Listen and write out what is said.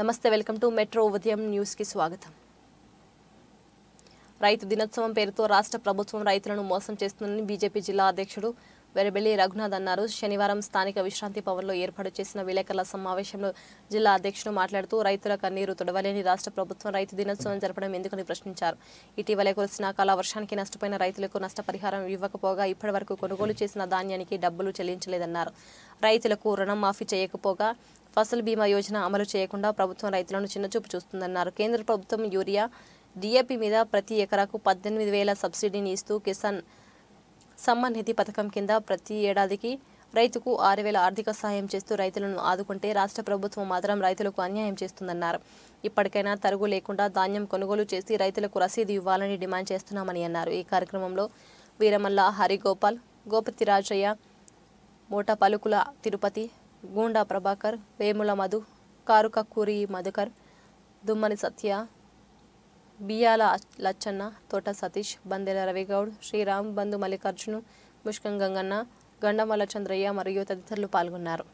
నమస్తే welcome to metro ఉదయం న్యూస్కి స్వాగతం రైతు దినోత్సవం పేరుతో రాష్ట్ర ప్రభుత్వం రైతులను మోసం చేస్తుందని బీజేపీ జిల్లా అధ్యక్షుడు వెరబెల్లి రఘునాథ్ అన్నారు శనివారం స్థానిక విశ్రాంతి భవన్లో ఏర్పాటు చేసిన విలేకరుల సమావేశంలో జిల్లా అధ్యక్షుడు మాట్లాడుతూ రైతుల కన్నీరు తొడవలేని రాష్ట్ర ప్రభుత్వం రైతు దినోత్సవం జరపడం ఎందుకని ప్రశ్నించారు ఇటీవలే కురిసిన కాలవర్షానికి నష్టపోయిన రైతులకు నష్టపరిహారం ఇవ్వకపోగా ఇప్పటి కొనుగోలు చేసిన ధాన్యానికి డబ్బులు చెల్లించలేదన్నారు రైతులకు రుణం మాఫీ చేయకపోగా ఫసల్ బీమా యోజన అమలు చేయకుండా ప్రభుత్వం రైతులను చిన్నచూపు చూస్తుందన్నారు కేంద్ర ప్రభుత్వం యూరియా డిఏపి మీద ప్రతి ఎకరాకు పద్దెనిమిది వేల సబ్సిడీని ఇస్తూ కిసాన్ సమ్మాన్ నిధి పథకం కింద ప్రతి ఏడాదికి రైతుకు ఆరు వేల ఆర్థిక సహాయం చేస్తూ రైతులను ఆదుకుంటే రాష్ట్ర ప్రభుత్వం మాత్రం రైతులకు అన్యాయం చేస్తుందన్నారు ఇప్పటికైనా తరుగు లేకుండా ధాన్యం కొనుగోలు చేసి రైతులకు రసీదు ఇవ్వాలని డిమాండ్ చేస్తున్నామని అన్నారు ఈ కార్యక్రమంలో వీరమల్ల హరిగోపాల్ గోపతి రాజయ్య మూట పలుకుల తిరుపతి గూండా ప్రభాకర్ వేముల మధు కారుకక్కూరి మధుకర్ దుమ్మని సత్య బియాల లచ్చన్న తోట సతీష్ బందెల రవిగౌడ్ శ్రీరామ్ బంధు మల్లికార్జును ముష్కం గంగన్న గండమల చంద్రయ్య మరియు తదితరులు పాల్గొన్నారు